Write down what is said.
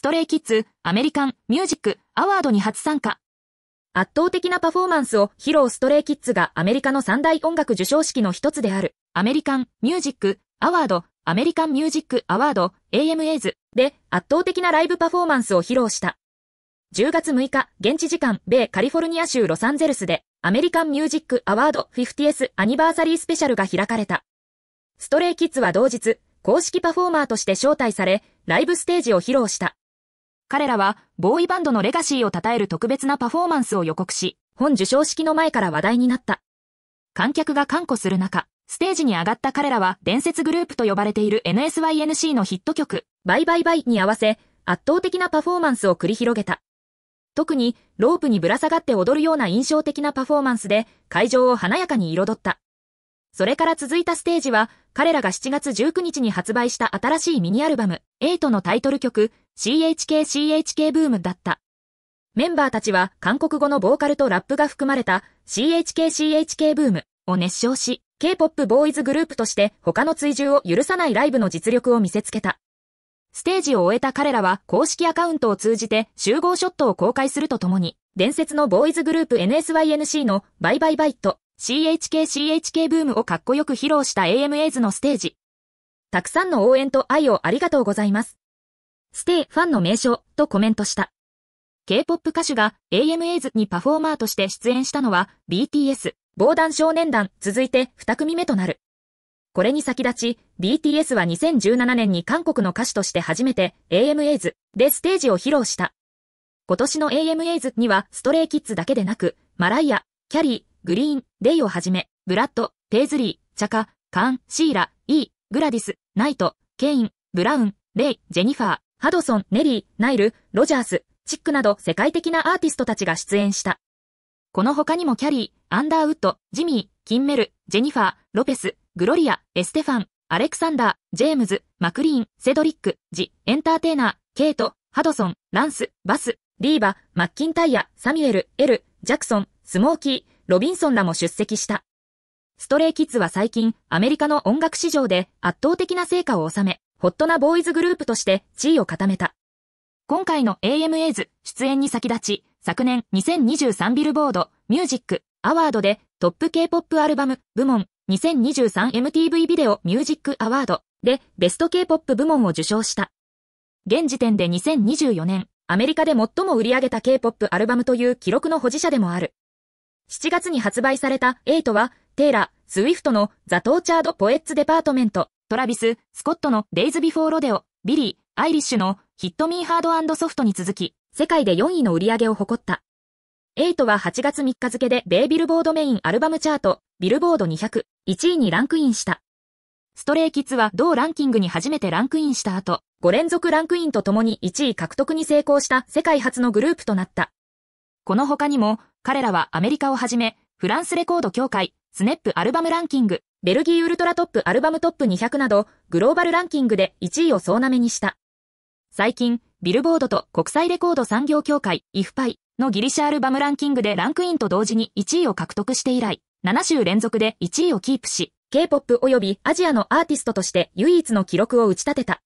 ストレイキッズ、アメリカン、ミュージック、アワードに初参加。圧倒的なパフォーマンスを披露ストレイキッズがアメリカの三大音楽受賞式の一つである、アメリカン・ミュージック・アワード、アメリカン・ミュージック・アワード、AMAs で圧倒的なライブパフォーマンスを披露した。10月6日、現地時間、米カリフォルニア州ロサンゼルスで、アメリカン・ミュージック・アワード 50th アニバーサリースペシャルが開かれた。ストレイキッズは同日、公式パフォーマーとして招待され、ライブステージを披露した。彼らは、ボーイバンドのレガシーを称える特別なパフォーマンスを予告し、本授賞式の前から話題になった。観客が看護する中、ステージに上がった彼らは伝説グループと呼ばれている NSYNC のヒット曲、バイバイバイに合わせ、圧倒的なパフォーマンスを繰り広げた。特に、ロープにぶら下がって踊るような印象的なパフォーマンスで、会場を華やかに彩った。それから続いたステージは、彼らが7月19日に発売した新しいミニアルバム、8のタイトル曲、CHKCHK ブームだった。メンバーたちは韓国語のボーカルとラップが含まれた CHKCHK ブームを熱唱し、K-POP ボーイズグループとして他の追従を許さないライブの実力を見せつけた。ステージを終えた彼らは公式アカウントを通じて集合ショットを公開するとともに、伝説のボーイズグループ NSYNC のバイバイバイト CHKCHK ブームをかっこよく披露した AMAs のステージ。たくさんの応援と愛をありがとうございます。ステイファンの名称とコメントした。K-POP 歌手が AMAs にパフォーマーとして出演したのは BTS、防弾少年団続いて2組目となる。これに先立ち、BTS は2017年に韓国の歌手として初めて AMAs でステージを披露した。今年の AMAs にはストレイキッズだけでなく、マライア、キャリー、グリーン、レイをはじめ、ブラッド、ペイズリー、チャカ、カン、シーラ、イー、グラディス、ナイト、ケイン、ブラウン、レイ、ジェニファー、ハドソン、ネリー、ナイル、ロジャース、チックなど世界的なアーティストたちが出演した。この他にもキャリー、アンダーウッド、ジミー、キンメル、ジェニファー、ロペス、グロリア、エステファン、アレクサンダー、ジェームズ、マクリーン、セドリック、ジ、エンターテイナー、ケイト、ハドソン、ランス、バス、リーバ、マッキンタイヤ、サミュエル、エル、ジャクソン、スモーキー、ロビンソンらも出席した。ストレイキッズは最近、アメリカの音楽市場で圧倒的な成果を収め、ホットなボーイズグループとして地位を固めた。今回の AMAs 出演に先立ち、昨年2023ビルボードミュージックアワードでトップ K-POP アルバム部門 2023MTV ビデオミュージックアワードでベスト K-POP 部門を受賞した。現時点で2024年、アメリカで最も売り上げた K-POP アルバムという記録の保持者でもある。7月に発売された8は、テイラ、スウィフトのザ・トーチャード・ポエッツ・デパートメント、トラビス、スコットのデイズ・ビフォー・ロデオ、ビリー、アイリッシュのヒット・ミー・ハードソフトに続き、世界で4位の売り上げを誇った。8は8月3日付でベイビルボードメインアルバムチャート、ビルボード200、1位にランクインした。ストレイキッズは同ランキングに初めてランクインした後、5連続ランクインとともに1位獲得に成功した世界初のグループとなった。この他にも、彼らはアメリカをはじめ、フランスレコード協会、スネップアルバムランキング、ベルギーウルトラトップアルバムトップ200など、グローバルランキングで1位を総なめにした。最近、ビルボードと国際レコード産業協会、イフパイのギリシャアルバムランキングでランクインと同時に1位を獲得して以来、7週連続で1位をキープし、K-POP 及びアジアのアーティストとして唯一の記録を打ち立てた。